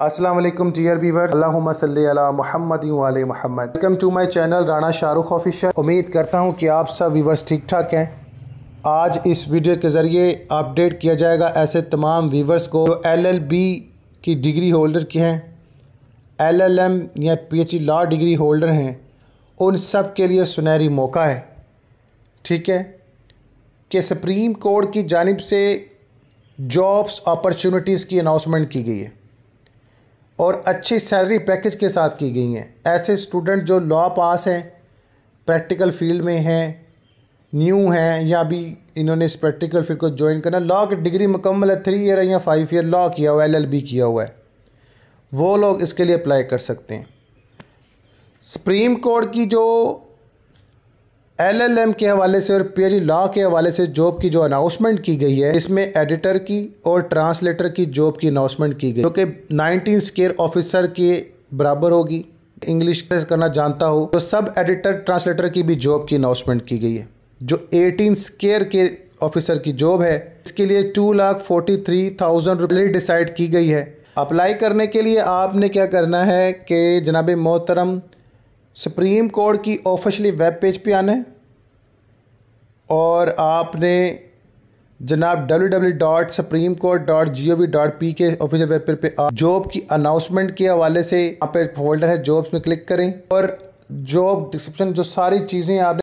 Aslam dear viewers अल्लाह मोहम्मद वाले welcome to my channel Rana Shahrukh official उम्मीद करता हूँ कि आप सब वीवर्स ठीक ठाक हैं आज इस वीडियो के ज़रिए अपडेट किया जाएगा ऐसे तमाम वीवर्स को जो एल एलएलबी की डिग्री होल्डर के हैं एलएलएम या पीएचडी लॉ डिग्री होल्डर हैं उन सब के लिए सुनहरी मौका है ठीक है कि सुप्रीम कोर्ट की जानब से जॉब्स अपॉर्चुनिटीज़ की अनाउंसमेंट की गई है और अच्छी सैलरी पैकेज के साथ की गई हैं ऐसे स्टूडेंट जो लॉ पास हैं प्रैक्टिकल फील्ड में हैं न्यू हैं या अभी इन्होंने इस प्रैक्टिकल फील्ड को ज्वाइन करना लॉ की डिग्री मुकम्मल है थ्री ईयर या फाइव ईयर लॉ किया हुआ है एल किया हुआ है वो लोग इसके लिए अप्लाई कर सकते हैं सुप्रीम कोर्ट की जो एलएलएम के हवाले से और पीएचडी लॉ के हवाले से जॉब की जो अनाउंसमेंट की गई है इसमें एडिटर की और ट्रांसलेटर की जॉब की अनाउंसमेंट की गई जो कि नाइनटीन स्केयर ऑफिसर के बराबर होगी इंग्लिश करना जानता हो तो सब एडिटर ट्रांसलेटर की भी जॉब की अनाउंसमेंट की गई है जो एटीन स्केयर के ऑफिसर की जॉब है इसके लिए two lakh forty three thousand रुपये डिसाइड की गई है अप्लाई करने के लिए आपने क्या करना है कि जनाब मोहतरम सुप्रीम कोर्ट की ऑफिशली वेब पेज पे आना है और आपने जनाब W W dot supreme court dot G O V dot P K official web page पे आप जॉब की अनाउंसमेंट के हवाले से यहाँ पे फोल्डर है जॉब्स में क्लिक करें और जॉब डिस्क्रिप्शन जो सारी चीज़ें आपने